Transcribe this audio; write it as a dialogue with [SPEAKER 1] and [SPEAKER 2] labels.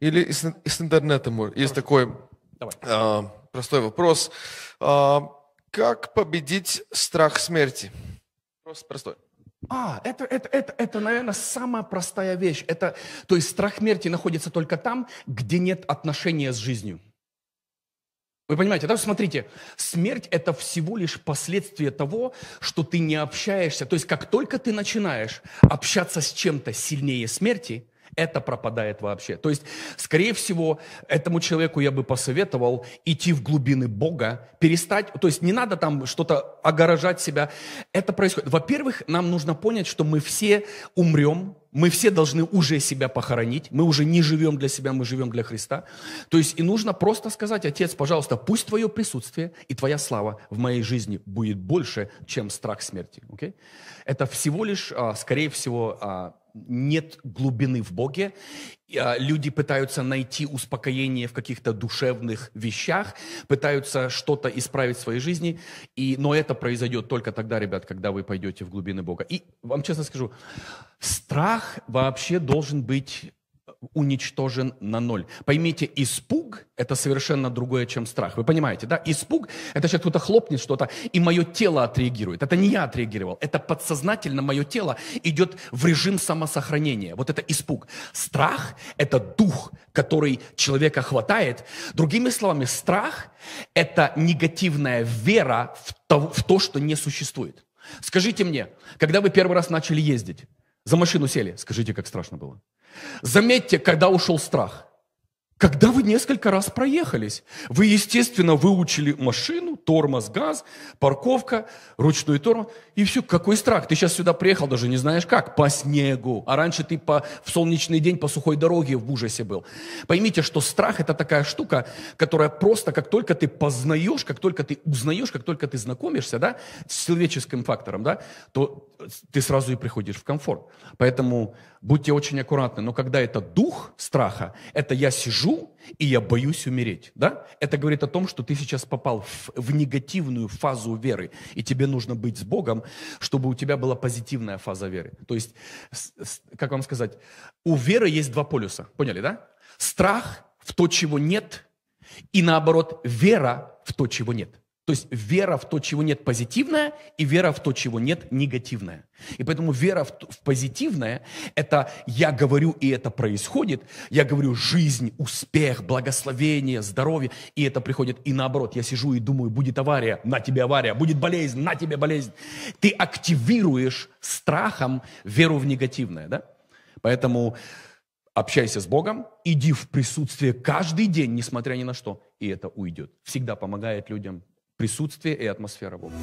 [SPEAKER 1] Или из с, и с Есть такой Давай. Э, простой вопрос. Э, как победить страх смерти? Просто простой. А, это, это, это, это, наверное, самая простая вещь. Это, то есть страх смерти находится только там, где нет отношения с жизнью. Вы понимаете, да? Смотрите, смерть – это всего лишь последствие того, что ты не общаешься. То есть как только ты начинаешь общаться с чем-то сильнее смерти – это пропадает вообще. То есть, скорее всего, этому человеку я бы посоветовал идти в глубины Бога, перестать, то есть не надо там что-то огорожать себя. Это происходит. Во-первых, нам нужно понять, что мы все умрем, мы все должны уже себя похоронить, мы уже не живем для себя, мы живем для Христа. То есть и нужно просто сказать, Отец, пожалуйста, пусть Твое присутствие и Твоя слава в моей жизни будет больше, чем страх смерти. Okay? Это всего лишь, а, скорее всего, а, нет глубины в Боге. А, люди пытаются найти успокоение в каких-то душевных вещах, пытаются что-то исправить в своей жизни. И, но это произойдет только тогда, ребят, когда вы пойдете в глубины Бога. И вам честно скажу, страх вообще должен быть уничтожен на ноль. Поймите, испуг – это совершенно другое, чем страх. Вы понимаете, да? Испуг – это сейчас кто-то хлопнет что-то, и мое тело отреагирует. Это не я отреагировал, это подсознательно мое тело идет в режим самосохранения. Вот это испуг. Страх – это дух, который человека хватает. Другими словами, страх – это негативная вера в то, в то что не существует. Скажите мне, когда вы первый раз начали ездить, за машину сели. Скажите, как страшно было. Заметьте, когда ушел страх. Когда вы несколько раз проехались, вы, естественно, выучили машину, тормоз, газ, парковка, ручной тормоз, и все, какой страх. Ты сейчас сюда приехал, даже не знаешь как, по снегу. А раньше ты по, в солнечный день по сухой дороге в ужасе был. Поймите, что страх – это такая штука, которая просто, как только ты познаешь, как только ты узнаешь, как только ты знакомишься да, с человеческим фактором, да, то ты сразу и приходишь в комфорт. Поэтому будьте очень аккуратны. Но когда это дух страха, это я сижу, лежу, и я боюсь умереть. Да? Это говорит о том, что ты сейчас попал в, в негативную фазу веры, и тебе нужно быть с Богом, чтобы у тебя была позитивная фаза веры. То есть, как вам сказать, у веры есть два полюса. Поняли, да? Страх в то, чего нет, и наоборот, вера в то, чего нет. То есть вера в то, чего нет позитивная, и вера в то, чего нет негативная. И поэтому вера в, в позитивное – это я говорю, и это происходит. Я говорю жизнь, успех, благословение, здоровье, и это приходит. И наоборот, я сижу и думаю, будет авария, на тебе авария, будет болезнь, на тебе болезнь. Ты активируешь страхом веру в негативное. Да? Поэтому общайся с Богом, иди в присутствие каждый день, несмотря ни на что, и это уйдет. Всегда помогает людям присутствие и атмосфера Бога.